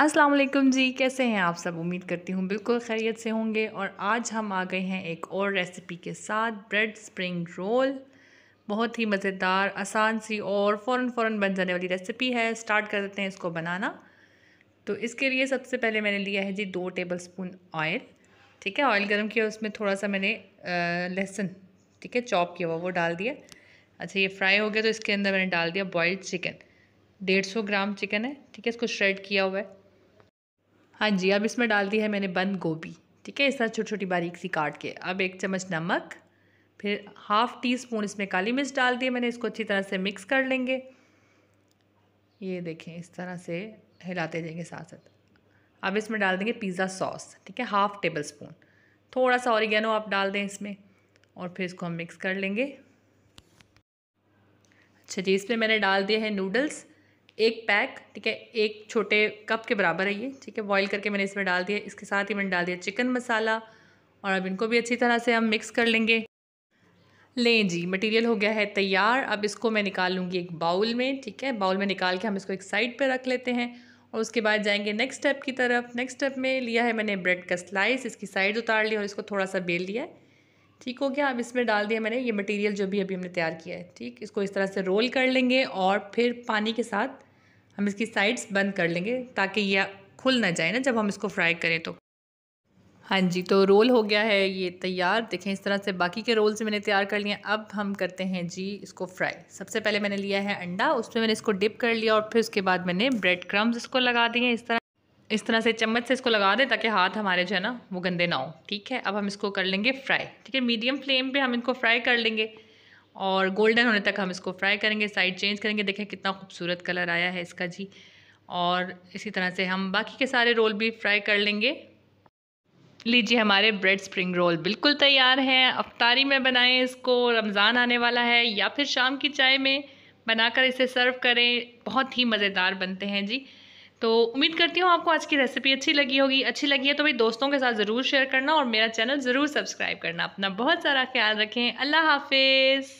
अस्सलाम वालेकुम जी कैसे हैं आप सब उम्मीद करती हूँ बिल्कुल खैरियत से होंगे और आज हम आ गए हैं एक और रेसिपी के साथ ब्रेड स्प्रिंग रोल बहुत ही मज़ेदार आसान सी और फ़ौर फ़ौर बन जाने वाली रेसिपी है स्टार्ट कर देते हैं इसको बनाना तो इसके लिए सबसे पहले मैंने लिया है जी दो टेबल स्पून ऑयल ठीक है ऑयल गर्म किया उसमें थोड़ा सा मैंने लहसुन ठीक है चॉप किया हुआ वो डाल दिया अच्छा ये फ्राई हो गया तो इसके अंदर मैंने डाल दिया बॉयल्ड चिकन डेढ़ सौ ग्राम चिकन है ठीक है इसको श्रेड किया हुआ है हाँ जी अब इसमें डाल दी है मैंने बंद गोभी ठीक है इस तरह छोटी छोटी बारीक सी काट के अब एक चम्मच नमक फिर हाफ टी स्पून इसमें काली मिर्च डाल दी मैंने इसको अच्छी तरह से मिक्स कर लेंगे ये देखें इस तरह से हिलाते जाएंगे साथ साथ अब इसमें डाल देंगे पिज़्ज़ा सॉस ठीक है हाफ़ टेबल स्पून थोड़ा सा ऑरिगेनो आप डाल दें इसमें और फिर इसको हम मिक्स कर लेंगे अच्छा जी इसमें मैंने डाल दिए हैं नूडल्स एक पैक ठीक है एक छोटे कप के बराबर है ये ठीक है बॉईल करके मैंने इसमें डाल दिया इसके साथ ही मैंने डाल दिया चिकन मसाला और अब इनको भी अच्छी तरह से हम मिक्स कर लेंगे लें जी मटेरियल हो गया है तैयार अब इसको मैं निकाल लूँगी एक बाउल में ठीक है बाउल में निकाल के हम इसको एक साइड पर रख लेते हैं और उसके बाद जाएंगे नेक्स्ट स्टेप की तरफ नेक्स्ट स्टेप में लिया है मैंने ब्रेड का स्लाइस इसकी साइड उतार ली और इसको थोड़ा सा बेल लिया ठीक हो गया अब इसमें डाल दिया मैंने ये मटेरियल जो भी अभी हमने तैयार किया है ठीक इसको इस तरह से रोल कर लेंगे और फिर पानी के साथ हम इसकी साइड्स बंद कर लेंगे ताकि ये खुल ना जाए ना जब हम इसको फ्राई करें तो हाँ जी तो रोल हो गया है ये तैयार देखें इस तरह से बाकी के रोल्स मैंने तैयार कर लिए अब हम करते हैं जी इसको फ्राई सबसे पहले मैंने लिया है अंडा उसमें मैंने इसको डिप कर लिया और फिर उसके बाद मैंने ब्रेड क्रम्स इसको लगा दिए इस तरह इस तरह से चम्मच से इसको लगा दें ताकि हाथ हमारे जो है ना वो गंदे ना हो ठीक है अब हम इसको कर लेंगे फ्राई ठीक है मीडियम फ्लेम पर हम इनको फ्राई कर लेंगे और गोल्डन होने तक हम इसको फ्राई करेंगे साइड चेंज करेंगे देखें कितना खूबसूरत कलर आया है इसका जी और इसी तरह से हम बाकी के सारे रोल भी फ्राई कर लेंगे लीजिए हमारे ब्रेड स्प्रिंग रोल बिल्कुल तैयार हैं अफ्तारी में बनाएं इसको रमज़ान आने वाला है या फिर शाम की चाय में बनाकर इसे सर्व करें बहुत ही मज़ेदार बनते हैं जी तो उम्मीद करती हूँ आपको आज की रेसिपी अच्छी लगी होगी अच्छी लगी है तो भाई दोस्तों के साथ ज़रूर शेयर करना और मेरा चैनल ज़रूर सब्सक्राइब करना अपना बहुत सारा ख्याल रखें अल्लाह हाफिज़